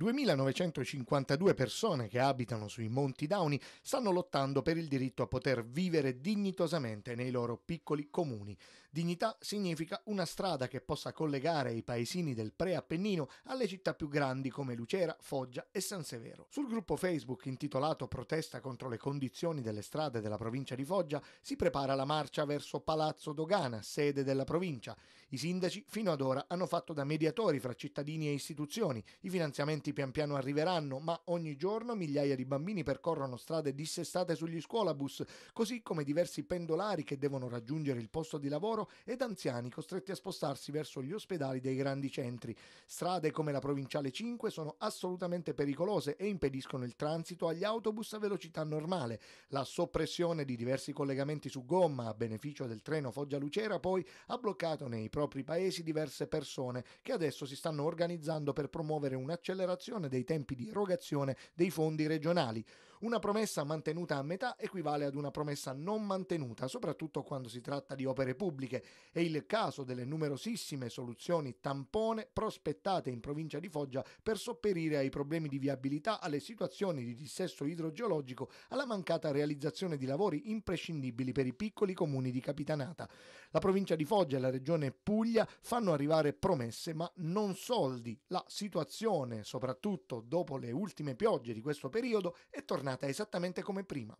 2.952 persone che abitano sui Monti Downi stanno lottando per il diritto a poter vivere dignitosamente nei loro piccoli comuni. Dignità significa una strada che possa collegare i paesini del Pre-Appennino alle città più grandi come Lucera, Foggia e San Severo. Sul gruppo Facebook intitolato Protesta contro le condizioni delle strade della provincia di Foggia si prepara la marcia verso Palazzo Dogana, sede della provincia. I sindaci fino ad ora hanno fatto da mediatori fra cittadini e istituzioni, i finanziamenti pian piano arriveranno, ma ogni giorno migliaia di bambini percorrono strade dissestate sugli scuolabus, così come diversi pendolari che devono raggiungere il posto di lavoro ed anziani costretti a spostarsi verso gli ospedali dei grandi centri. Strade come la provinciale 5 sono assolutamente pericolose e impediscono il transito agli autobus a velocità normale. La soppressione di diversi collegamenti su gomma a beneficio del treno Foggia Lucera poi ha bloccato nei prossimi propri paesi diverse persone che adesso si stanno organizzando per promuovere un'accelerazione dei tempi di erogazione dei fondi regionali. Una promessa mantenuta a metà equivale ad una promessa non mantenuta, soprattutto quando si tratta di opere pubbliche. È il caso delle numerosissime soluzioni tampone prospettate in provincia di Foggia per sopperire ai problemi di viabilità, alle situazioni di dissesto idrogeologico, alla mancata realizzazione di lavori imprescindibili per i piccoli comuni di Capitanata. La provincia di Foggia e la regione Puglia fanno arrivare promesse ma non soldi. La situazione, soprattutto dopo le ultime piogge di questo periodo, è tornata esattamente come prima.